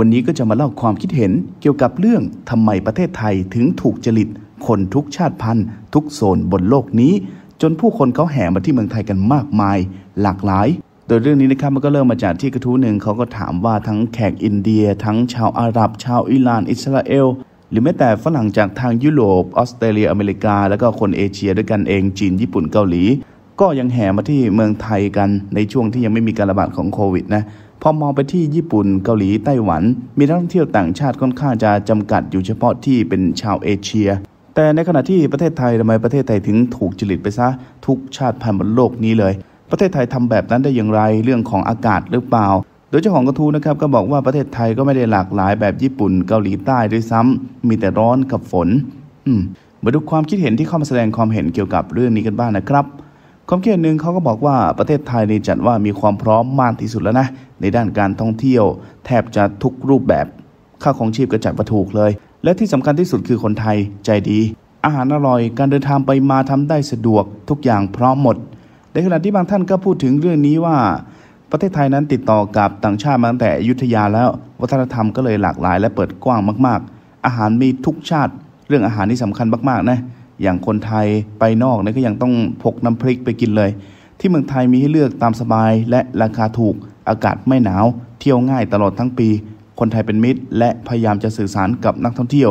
วันนี้ก็จะมาเล่าความคิดเห็นเกี่ยวกับเรื่องทำไมประเทศไทยถึงถูกจริต คนทุกชาติพันธุ์ ทุกโซนบนโลกนี้ จนผู้คนเขาแห่มาที่เมืองไทยกันมากมายหลากหลาย โดยเรื่องนี้นะครับมันก็เริ่มมาจากที่กระทู้หนึ่งเขาก็ถามว่าทั้งแขกอินเดีย ทั้งชาวอาหรับชาวอิหร่าน อิสราเอล หรือแม้แต่ฝรั่งจากทางยุโรป ออสเตรเลียอเมริกา แล้วก็คนเอเชียด้วยกันเองจีนญี่ปุ่นเกาหลี ก็ยังแห่มาที่เมืองไทยกันในช่วงที่ยังไม่มีการระบาดของโควิดนะพอมองไปที่ญี่ปุ่นเกาหลีไต้หวัน มีนักท่องเที่ยวต่างชาติค่อนข้างจะจำกัดอยู่เฉพาะที่เป็นชาวเอเชีย แต่ในขณะที่ประเทศไทยทำไมประเทศไทยถึงถูกจริตไปซะทุกชาติพันธุ์บนโลกนี้เลย ประเทศไทยทำแบบนั้นได้อย่างไรเรื่องของอากาศหรือเปล่า โดยเจ้าของกระทู้นะครับก็บอกว่าประเทศไทยก็ไม่ได้หลากหลายแบบญี่ปุ่นเกาหลีใต้ด้วยซ้ำ มีแต่ร้อนกับฝน อืมมาดูความคิดเห็นที่เข้ามาแสดงความเห็นเกี่ยวกับเรื่องนี้กันบ้างนะครับความคิดหนึ่งเขาก็บอกว่าประเทศไทยนี่จัดว่ามีความพร้อมมากที่สุดแล้วนะ ในด้านการท่องเที่ยว แทบจะทุกรูปแบบค่าของชีพกระจัดประถูกเลย และที่สำคัญที่สุดคือคนไทยใจดี อาหารอร่อยการเดินทางไปมาทำได้สะดวกทุกอย่างพร้อมหมด ในขณะที่บางท่านก็พูดถึงเรื่องนี้ว่า ประเทศไทยนั้นติดต่อกับต่างชาติมาตั้งแต่ยุทธยาแล้ว วัฒนธรรมก็เลยหลากหลายและเปิดกว้างมากๆ อาหารมีทุกชาติเรื่องอาหารนี่สำคัญมากๆนะอย่างคนไทยไปนอกนี่ก็ยังต้องพกน้ำพริกไปกินเลย ที่เมืองไทยมีให้เลือกตามสบายและราคาถูกอากาศไม่หนาว เที่ยวง่ายตลอดทั้งปี คนไทยเป็นมิตรและพยายามจะสื่อสารกับนักท่องเที่ยว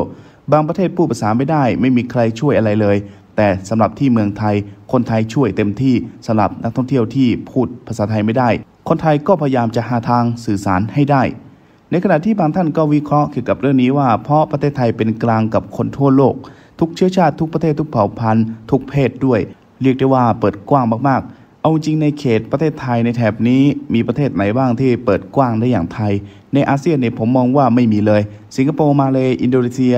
บางประเทศพูดภาษาไม่ได้ไม่มีใครช่วยอะไรเลย แต่สำหรับที่เมืองไทยคนไทยช่วยเต็มที่สำหรับนักท่องเที่ยวที่พูดภาษาไทยไม่ได้ คนไทยก็พยายามจะหาทางสื่อสารให้ได้ ในขณะที่บางท่านก็วิเคราะห์เกี่ยวกับเรื่องนี้ว่าเพราะประเทศไทยเป็นกลางกับคนทั่วโลกทุกเชื้อชาติทุกประเทศทุกเผ่าพันธุ์ทุกเพศด้วยเรียกได้ว่าเปิดกว้างมากๆ เอาจริงในเขตประเทศไทยในแถบนี้มีประเทศไหนบ้างที่เปิดกว้างได้อย่างไทย ในอาเซียนเนี่ยผมมองว่าไม่มีเลย สิงคโปร์มาเลยอินโดนีเซีย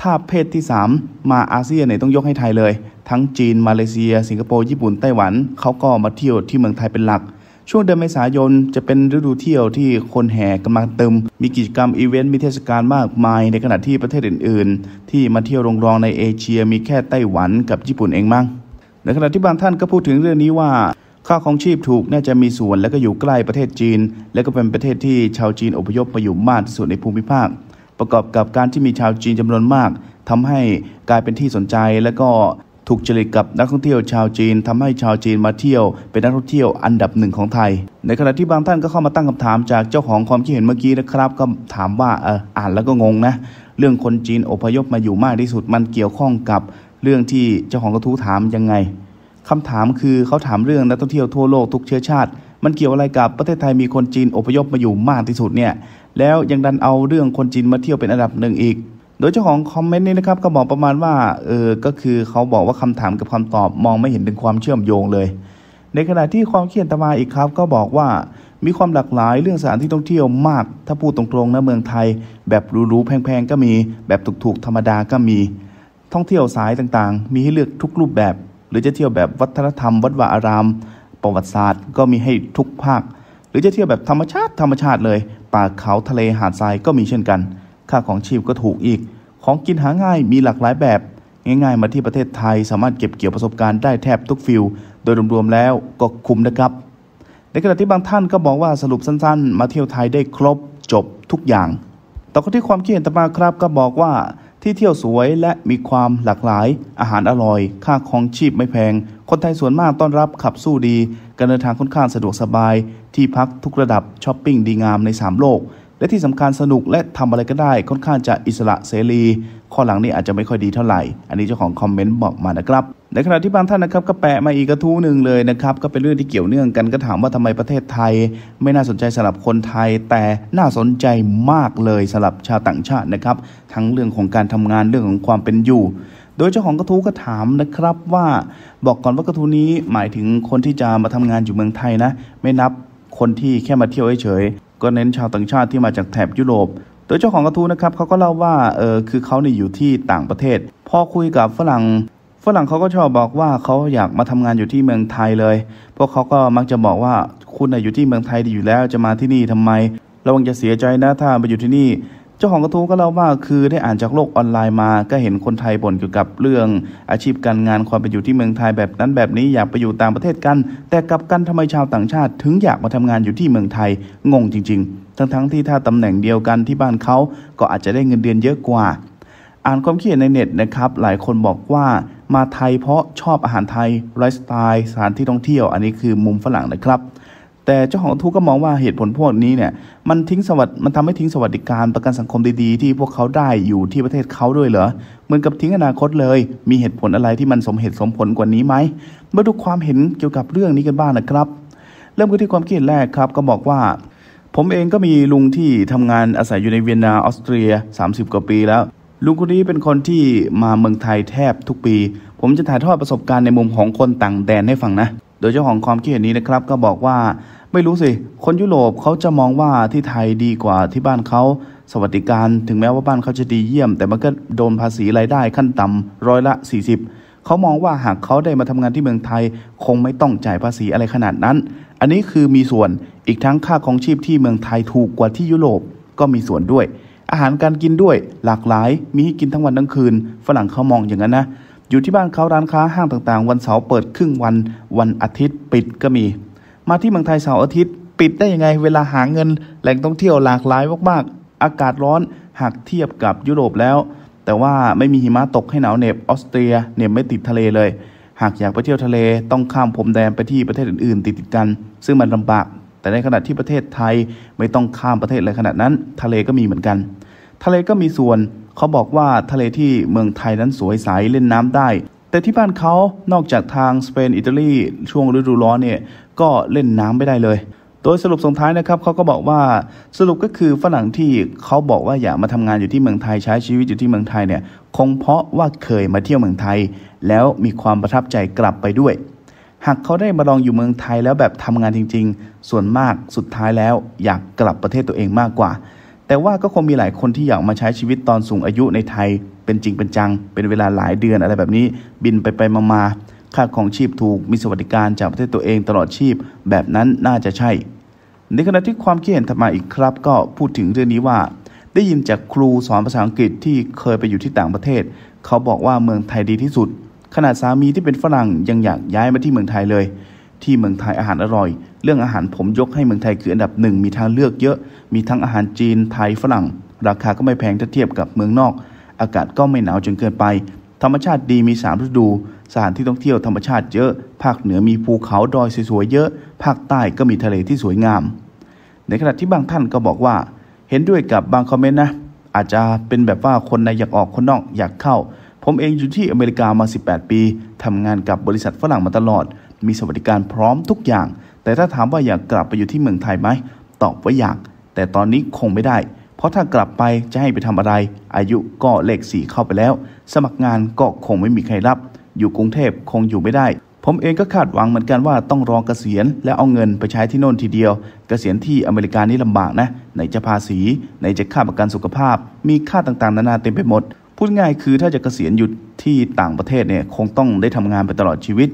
ถ้าเพศที่3มาอาเซียนเนี่ยต้องยกให้ไทยเลย ทั้งจีนมาเลเซีย สิงคโปร์ญี่ปุ่นไต้หวันเขาก็มาเที่ยวที่เมืองไทยเป็นหลักช่วงเดือนเมษายนจะเป็นฤดูเที่ยวที่คนแห่กำลังเติม มีกิจกรรมอีเวนต์มีเทศกาลมากมายในขณะที่ประเทศอื่น ๆ ที่มาเที่ยวรองในเอเชียมีแค่ไต้หวันกับญี่ปุ่นเองมั้งในขณะที่บางท่านก็พูดถึงเรื่องนี้ว่าค่าของชีพถูกน่าจะมีส่วนและก็อยู่ใกล้ประเทศจีน และก็เป็นประเทศที่ชาวจีนอพยพมาอยู่มากที่สุดในภูมิภาค ประกอบกับการที่มีชาวจีนจำนวนมาก ทำให้กลายเป็นที่สนใจและก็ถูกจริตกับนักท่องเที่ยวชาวจีนทำให้ชาวจีนมาเที่ยวเป็นนักท่องเที่ยวอันดับหนึ่งของไทย ในขณะที่บางท่านก็เข้ามาตั้งคำถามจากเจ้าของความคิดเห็นเมื่อกี้นะครับก็ถามว่าเอออ่านแล้วก็งงนะเรื่องคนจีนอพยพมาอยู่มากที่สุด มันเกี่ยวข้องกับ เรื่องที่เจ้าของกระทู้ถามยังไงคำถามคือเขาถามเรื่องนักท่องเที่ยวทั่วโลกทุกเชื้อชาติมันเกี่ยวอะไรกับประเทศไทยมีคนจีนอพยพมาอยู่มากที่สุดเนี่ยแล้วยังดันเอาเรื่องคนจีนมาเที่ยวเป็นอันดับหนึ่งอีกโดยเจ้าของคอมเมนต์นี้นะครับก็บอกประมาณว่าเออก็คือเขาบอกว่าคำถามกับคำตอบมองไม่เห็นถึงความเชื่อมโยงเลย ในขณะที่ความเขียนตมาอีกครับ ก็บอกว่ามีความหลากหลายเรื่องสถานที่ท่องเที่ยวมาก ถ้าพูดตรงๆนะเมืองไทย แบบรูๆแพง ๆ ก็มีแบบถูก ๆ ธรรมดาก็มี ท่องเที่ยวสายต่างๆ มีให้เลือกทุกรูปแบบ หรือจะเที่ยวแบบวัฒนธรรม วัดวาอาราม ประวัติศาสตร์ก็มีให้ทุกภาคหรือจะเที่ยวแบบธรรมชาติธรรมชาติเลยป่าเขาทะเลหาดทรายก็มีเช่นกัน ค่าของชีพก็ถูกอีกของกินหาง่ายมีหลากหลายแบบ ง่ายๆมาที่ประเทศไทยสามารถเก็บเกี่ยวประสบการณ์ได้แทบทุกฟิล โดยรวมๆแล้วก็คุ้มนะครับ ในขณะที่บางท่านก็บอกว่าสรุปสั้นๆ มาเที่ยวไทยได้ครบจบทุกอย่าง ต่อกนที่ความคิดเห็นต่อมาครับก็บอกว่าที่เที่ยวสวยและมีความหลากหลายอาหารอร่อย ค่าครองชีพไม่แพงคนไทยส่วนมากต้อนรับขับสู้ดีการเดินทางค่อนข้างสะดวกสบายที่พักทุกระดับช้อปปิ้งดีงามใน3 โลกและที่สำคัญสนุกและทำอะไรก็ได้ค่อนข้างจะอิสระเสรี ข้อหลังนี่อาจจะไม่ค่อยดีเท่าไหร่อันนี้เจ้าของคอมเมนต์บอกมานะครับ ในขณะที่บางท่านนะครับก็แปะมาอีกกระทู้หนึ่งเลยนะครับ ก็เป็นเรื่องที่เกี่ยวเนื่องกันก็ถามว่าทำไมประเทศไทย ไม่น่าสนใจสำหรับคนไทย แต่น่าสนใจมากเลยสำหรับชาวต่างชาตินะครับ ทั้งเรื่องของการทำงานเรื่องของความเป็นอยู่ โดยเจ้าของกระทู้ก็ถามนะครับว่าบอกก่อนว่ากระทู้นี้หมายถึงคนที่จะมาทำงานอยู่เมืองไทยนะไม่นับคนที่แค่มาเที่ยวเฉยก็เน้นชาวต่างชาติที่มาจากแถบยุโรปโดยเจ้าของกระทู้นะครับเขาก็เล่าว่า เออ คือเขาเนี่ยอยู่ที่ต่างประเทศ พอคุยกับฝรั่ง ฝรั่งเขาก็ชอบบอกว่าเขาอยากมาทำงานอยู่ที่เมืองไทยเลย พวกเขาก็มักจะบอกว่า คุณน่ยอยู่ที่เมืองไทยดีอยู่แล้ว จะมาที่นี่ทำไมระวังจะเสียใจนะถ้ามาอยู่ที่นี่จ้าของกระทู้ก็เล่าว่าคือได้อ่านจากโลกออนไลน์มา ก็เห็นคนไทยบ่นเกี่ยวกับเรื่อง อาชีพการงานความเป็นอยู่ที่เมืองไทยแบบนั้นแบบนี้อยากไปอยู่ต่างประเทศกัน แต่กลับกันทำไมชาวต่างชาติ ถึงอยากมาทำงานอยู่ที่เมืองไทยงงจริงๆ ทั้งๆทที่ถ้าตำแหน่งเดียวกันที่บ้านเขาก็อาจจะได้เงินเดือนเยอะกว่า อ่านความคิดเห็นในเน็ตนะครับ หลายคนบอกว่า มาไทยเพราะชอบอาหารไทยไลฟ์สไตล์สถานที่ท่องเที่ยว อันนี้คือมุมฝรั่งนะครับแต่เจ้าของทุกก็มองว่าเหตุผลพวกนี้เนี่ยมันทิ้งสวัสดิ์มันทำให้ทิ้งสวัสดิการประกันสังคมดีๆ ที่พวกเขาได้อยู่ที่ประเทศเขาด้วยเหรอเหมือนกับทิ้งอนาคตเลย มีเหตุผลอะไรที่มันสมเหตุสมผลกว่านี้ไหมมาดูความเห็นเกี่ยวกับเรื่องนี้กันบ้างนะครับ เริ่มกันที่ความคิดแรกครับก็บอกว่า ผมเองก็มีลุงที่ทำงานอาศัยอยู่ในเวียนนาออสเตรีย 30 กว่าปีแล้วลุงคนนี้เป็นคนที่มาเมืองไทยแทบทุกปี ผมจะถ่ายทอดประสบการณ์ในมุมของคนต่างแดนให้ฟังนะโดยเจ้าของความคิดเห็นนี้นะครับก็บอกว่า ไม่รู้สิ คนยุโรปเขาจะมองว่าที่ไทยดีกว่าที่บ้านเขา สวัสดิการถึงแม้ว่าบ้านเขาจะดีเยี่ยม แต่มันก็โดนภาษีรายได้ขั้นต่ำร้อยละ 40 เขามองว่าหากเขาได้มาทำงานที่เมืองไทย คงไม่ต้องจ่ายภาษีอะไรขนาดนั้น อันนี้คือมีส่วนอีกทั้งค่าของชีพที่เมืองไทยถูกกว่าที่ยุโรปก็มีส่วนด้วย อาหารการกินด้วยหลากหลายมีให้กินทั้งวันทั้งคืนฝรั่งเขามองอย่างนั้นนะอยู่ที่บ้านเขาร้านค้าห้างต่าง ๆ วันเสาร์เปิดครึ่งวันวันอาทิตย์ปิดก็มี มาที่เมืองไทยเสาร์อาทิตย์ปิดได้ยังไงเวลาหาเงินแหล่งท่องเที่ยวหลากหลายมากๆอากาศร้อนหากเทียบกับยุโรปแล้ว แต่ว่าไม่มีหิมะตกให้หนาวเหน็บออสเตรียเนี่ยไม่ติดทะเลเลย หากอยากไปเที่ยวทะเลต้องข้ามพรมแดนไปที่ประเทศอื่นๆ ติดติดกัน ซึ่งมันลำบาก แต่ในขณะที่ประเทศไทยไม่ต้องข้ามประเทศเลยขนาดนั้นทะเลก็มีเหมือนกัน ทะเลก็มีส่วนเขาบอกว่าทะเลที่เมืองไทยนั้นสวยใสเล่นน้ำได้ แต่ที่บ้านเขานอกจากทางสเปนอิตาลีช่วงฤดูร้อนเนี่ยก็เล่นน้ำไม่ได้เลย โดยสรุปส่งท้ายนะครับเขาก็บอกว่าสรุปก็คือฝรั่งที่เขาบอกว่าอยากมาทำงานอยู่ที่เมืองไทย ใช้ชีวิตอยู่ที่เมืองไทยเนี่ย คงเพราะว่าเคยมาเที่ยวเมืองไทย แล้วมีความประทับใจกลับไปด้วย หากเขาได้มาลองอยู่เมืองไทยแล้วแบบทำงานจริงๆ ส่วนมากสุดท้ายแล้ว อยากกลับประเทศตัวเองมากกว่าแต่ว่าก็คงมีหลายคนที่อยากมาใช้ชีวิตตอนสูงอายุในไทย เป็นจริงเป็นจัง เป็นเวลาหลายเดือนอะไรแบบนี้บินไปไปมามาค่าของชีพถูกมีสวัสดิการจากประเทศตัวเองตลอดชีพ แบบนั้นน่าจะใช่ ในขณะที่ความคิดเห็นถัดมาอีกครับก็พูดถึงเรื่องนี้ว่า ได้ยินจากครูสอนภาษาอังกฤษที่เคยไปอยู่ที่ต่างประเทศ เขาบอกว่าเมืองไทยดีที่สุด ขนาดสามีที่เป็นฝรั่งยังอยากย้ายมาที่เมืองไทยเลยที่เมืองไทยอาหารอร่อย เรื่องอาหารผมยกให้เมืองไทยคืออันดับหนึ่งมีทางเลือกเยอะมีทั้งอาหารจีนไทยฝรั่ง ราคาก็ไม่แพงถ้าเทียบกับเมืองนอก อากาศก็ไม่หนาวจนเกินไป ธรรมชาติดีมี 3 ฤดูสถานที่ท่องเที่ยวธรรมชาติเยอะ ภาคเหนือมีภูเขาดอยสวยๆเยอะ ภาคใต้ก็มีทะเลที่สวยงามในขณะที่บางท่านก็บอกว่า เห็นด้วยกับบางคอมเมนต์นะ อาจจะเป็นแบบว่าคนในอยากออกคนนอกอยากเข้า ผมเองอยู่ที่อเมริกามา 18 ปีทำงานกับบริษัทฝรั่งมาตลอดมีสวัสดิการพร้อมทุกอย่าง แต่ถ้าถามว่าอยากกลับไปอยู่ที่เมืองไทยไหม ตอบว่าอยาก แต่ตอนนี้คงไม่ได้ เพราะถ้ากลับไปจะให้ไปทำอะไร อายุก็เลขสี่เข้าไปแล้ว สมัครงานก็คงไม่มีใครรับ อยู่กรุงเทพคงอยู่ไม่ได้ ผมเองก็คาดหวังเหมือนกันว่าต้องรอเกษียณและเอาเงินไปใช้ที่โน่นทีเดียว เกษียณที่อเมริกานี่ลำบากนะไหนจะภาษีไหนจะค่าประกันสุขภาพ มีค่าต่างๆนานาเต็มไปหมดพูดง่ายคือถ้าจะเกษียณอยู่ที่ต่างประเทศเนี่ยคงต้องได้ทำงานไปตลอดชีวิต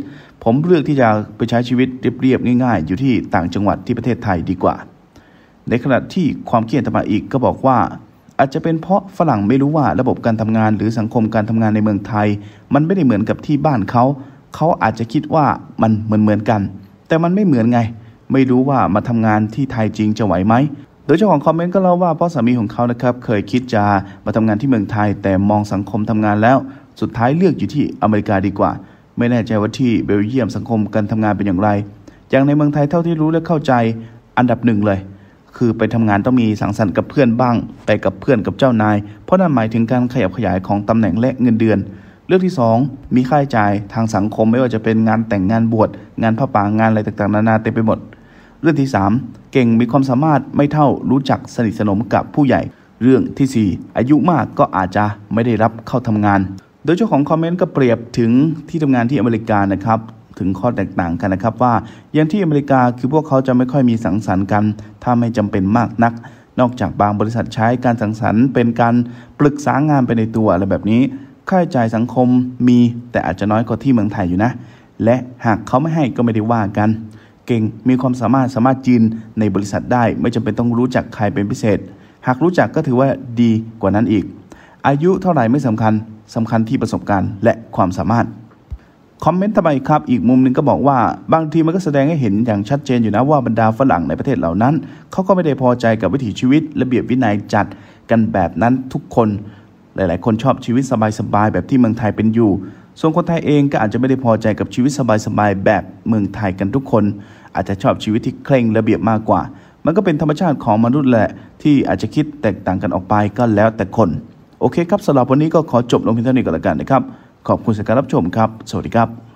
ผมเลือกที่จะไปใช้ชีวิตเรียบๆง่าย ๆ อยู่ที่ต่างจังหวัดที่ประเทศไทยดีกว่า ในขณะที่ความเขียดธรรมาอีกก็บอกว่า อาจจะเป็นเพราะฝรั่งไม่รู้ว่าระบบการทำงานหรือสังคมการทำงานในเมืองไทย มันไม่ได้เหมือนกับที่บ้านเขาเขาอาจจะคิดว่ามันเหมือนๆกัน แต่มันไม่เหมือนไง ไม่รู้ว่ามาทำงานที่ไทยจริงจะไหวไหมโดยเจ้าของคอมเมนต์ก็เล่าว่าพ่อสามีของเขานะครับเคยคิดจะมาทำงานที่เมืองไทยแต่มองสังคมทำงานแล้วสุดท้ายเลือกอยู่ที่อเมริกาดีกว่า ไม่แน่ใจว่าที่เบลเยียมสังคมการทำงานเป็นอย่างไร อย่างในเมืองไทยเท่าที่รู้และเข้าใจอันดับหนึ่งเลย คือไปทำงานต้องมีสังสรรค์กับเพื่อนบ้าง ไปกับเพื่อนกับเจ้านายเพราะนั่นหมายถึงการขยับขยายของตำแหน่งและเงินเดือนเรื่องที่ 2 มีค่าใช้จ่ายทางสังคมไม่ว่าจะเป็นงานแต่งงานบวช งานผ้าป่างานอะไรต่างๆนานาเต็มไปหมดเรื่องที่ 3 เก่งมีความสามารถไม่เท่ารู้จักสนิทสนมกับผู้ใหญ่ เรื่องที่ 4 อายุมากก็อาจจะไม่ได้รับเข้าทำงาน โดยเจ้าของคอมเมนต์ก็เปรียบถึงที่ทำงานที่อเมริกานะครับ ถึงข้อแตกต่างกันนะครับ ว่าอย่างที่อเมริกาคือพวกเขาจะไม่ค่อยมีสังสรรค์กัน ถ้าไม่จำเป็นมากนัก นอกจากบางบริษัทใช้การสังสรรค์เป็นการปรึกษางานไปในตัวอะไรแบบนี้ค่าใช้จ่ายสังคมมีแต่อาจจะน้อยกว่าที่เมืองไทยอยู่นะ และหากเขาไม่ให้ก็ไม่ได้ว่ากันเก่ง มีความสามารถสามารถจีนในบริษัทได้ ไม่จำเป็นต้องรู้จักใครเป็นพิเศษ หากรู้จักก็ถือว่าดีกว่านั้นอีก อายุเท่าไหร่ไม่สำคัญสำคัญที่ประสบการณ์และความสามารถ คอมเมนต์ทำไมครับ อีกมุมหนึ่งก็บอกว่า บางทีมันก็แสดงให้เห็นอย่างชัดเจนอยู่นะว่าบรรดาฝรั่งในประเทศเหล่านั้น เขาก็ไม่ได้พอใจกับวิถีชีวิตระเบียบวินัยจัดกันแบบนั้นทุกคน หลายๆ คนชอบชีวิตสบายๆ แบบที่เมืองไทยเป็นอยู่ ส่วนคนไทยเองก็อาจจะไม่ได้พอใจกับชีวิตสบายๆ แบบเมืองไทยกันทุกคนอาจจะชอบชีวิตที่เคร่งระเบียบมากกว่า มันก็เป็นธรรมชาติของมนุษย์แหละที่อาจจะคิดแตกต่างกันออกไปก็แล้วแต่คน โอเคครับสำหรับวันนี้ก็ขอจบลงเพียงเท่านี้ก่อนละกันนะครับ ขอบคุณสำหรับการรับชมครับ สวัสดีครับ